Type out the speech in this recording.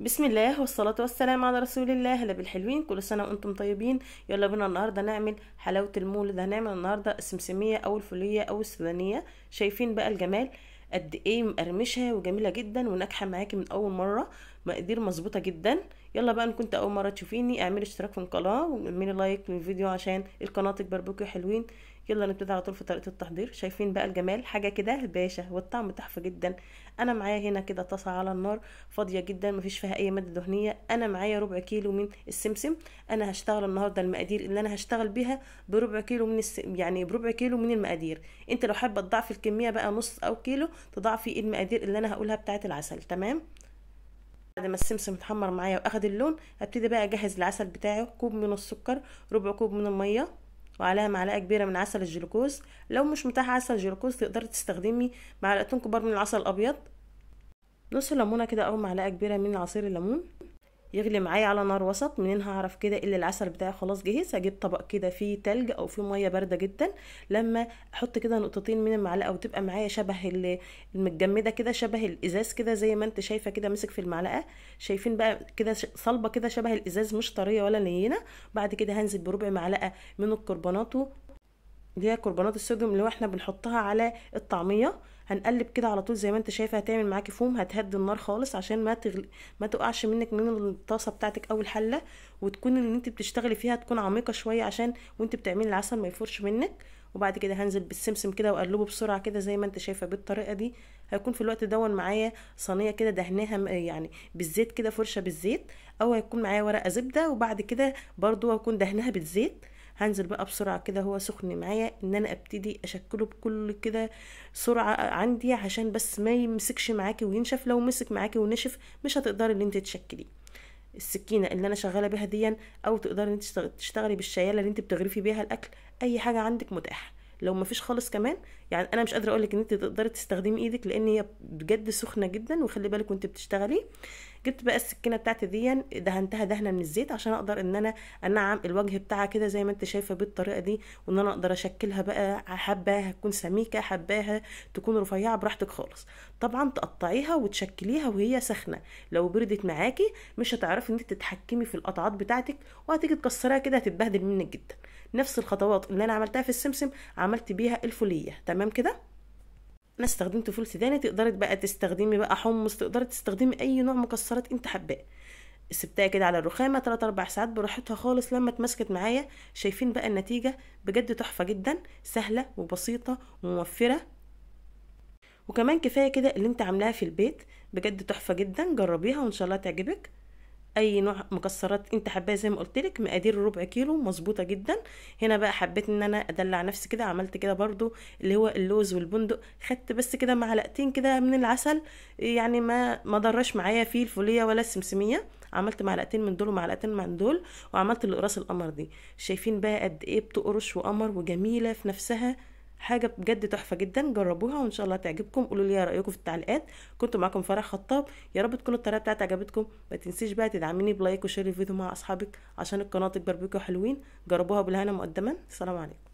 بسم الله والصلاة والسلام على رسول الله هلا بالحلوين كل سنة وانتم طيبين يلا بينا النهاردة نعمل حلاوة المولد هنعمل النهاردة السمسمية او الفولية او السودانية شايفين بقى الجمال قد ايه مقرمشة وجميلة جدا وناجحة معاكي من اول مرة مقادير مظبوطه جدا يلا بقى ان كنت اول مره تشوفيني اعملي اشتراك في القناه واعملي لايك للفيديو عشان القناه تكبر بكم حلوين يلا نبتدي على طول في طريقه التحضير شايفين بقى الجمال حاجه كده باشا والطعم تحفه جدا انا معايا هنا كده طاسه على النار فاضيه جدا مفيش فيها اي ماده دهنيه انا معايا ربع كيلو من السمسم انا هشتغل النهارده المقادير اللي انا هشتغل بيها بربع كيلو من الس... يعني بربع كيلو من المقادير انت لو حابه تضعفي الكميه بقى نص او كيلو تضعفي المقادير اللي انا هقولها بتاعه العسل تمام بعد ما السمسم اتحمر معايا واخد اللون هبتدي بقى اجهز العسل بتاعي كوب من السكر ربع كوب من الميه وعليها معلقه كبيره من عسل الجلوكوز لو مش متاح عسل الجلوكوز تقدري تستخدمي معلقتين كبار من العسل الابيض نص ليمونه كده او معلقه كبيره من عصير الليمون يغلي معايا على نار وسط منين هعرف كده اللي العسل بتاعي خلاص جهز هجيب طبق كده فيه تلج او فيه ميه بارده جدا لما احط كده نقطتين من المعلقه وتبقى معايا شبه المتجمده كده شبه الازاز كده زي ما انت شايفه كده ماسك في المعلقه شايفين بقى كده صلبه كده شبه الازاز مش طريه ولا لينه بعد كده هنزل بربع معلقه من الكربوناتو اللي هي كربونات الصوديوم اللي احنا بنحطها على الطعميه هنقلب كده على طول زي ما انت شايفه هتعمل معاكي فوم هتهدي النار خالص عشان ما تغل... ما تقعش منك من الطاسه بتاعتك او الحله وتكون اللي انت بتشتغلي فيها تكون عميقه شويه عشان وانت بتعملي العسل ما يفورش منك وبعد كده هنزل بالسمسم كده واقلبه بسرعه كده زي ما انت شايفه بالطريقه دي هيكون في الوقت دون معايا صينيه كده دهناها يعني بالزيت كده فرشه بالزيت او هيكون معايا ورقه زبده وبعد كده برضو هكون دهناها بالزيت هنزل بقى بسرعه كده هو سخن معايا ان انا ابتدي اشكله بكل كده سرعه عندي عشان بس ما يمسكش معاكي وينشف لو مسك معاكي ونشف مش هتقدري ان انت تشكليه السكينه اللي انا شغاله بيها دي او تقدري انت تشتغلي بالشياله اللي انت بتغرفي بيها الاكل اي حاجه عندك متاحه لو مفيش خالص كمان يعني انا مش قادره اقول لك ان انت تقدري تستخدمي ايدك لان هي بجد سخنه جدا وخلي بالك وانت بتشتغلي جبت بقى السكينه بتاعتي دي يعني دهنتها دهنه من الزيت عشان اقدر ان انا انعم الوجه بتاعها كده زي ما انت شايفه بالطريقه دي وان انا اقدر اشكلها بقى حباها تكون سميكه حباها تكون رفيعه براحتك خالص طبعا تقطعيها وتشكليها وهي سخنه لو بردت معاكي مش هتعرفي ان انت تتحكمي في القطعات بتاعتك وهتيجي تكسريها كده هتتبهدل منك جدا نفس الخطوات اللي انا عملتها في السمسم عملت بيها الفوليه تمام تمام كده انا استخدمت فول سوداني تقدري بقى تستخدمي بقى حمص تقدري تستخدمي اي نوع مكسرات انت حباه سبتها كده على الرخامه 3 4 ساعات براحتها خالص لما اتمسكت معايا شايفين بقى النتيجه بجد تحفه جدا سهله وبسيطه وموفره وكمان كفايه كده اللي انت عاملاها في البيت بجد تحفه جدا جربيها وان شاء الله تعجبك اي نوع مكسرات انت حباه زي ما قلت لك مقادير ربع كيلو مظبوطه جدا هنا بقى حبيت ان انا ادلع نفسي كده عملت كده برضو اللي هو اللوز والبندق خدت بس كده معلقتين كده من العسل يعني ما ما ضرش معايا فيه الفوليه ولا السمسميه عملت معلقتين من دول ومعلقتين من دول وعملت الاقراص القمر دي شايفين بقى قد ايه بتقرش وقمر وجميله في نفسها حاجه بجد تحفه جدا جربوها وان شاء الله تعجبكم قولوا لي رايكم في التعليقات كنت معاكم فرح خطاب يا رب تكون الطريقه بتاعتي عجبتكم ما تنسيش بقى تدعميني بلايك وشير الفيديو مع اصحابك عشان القناه تكبر بيكم حلوين جربوها بالهنا مقدما السلام عليكم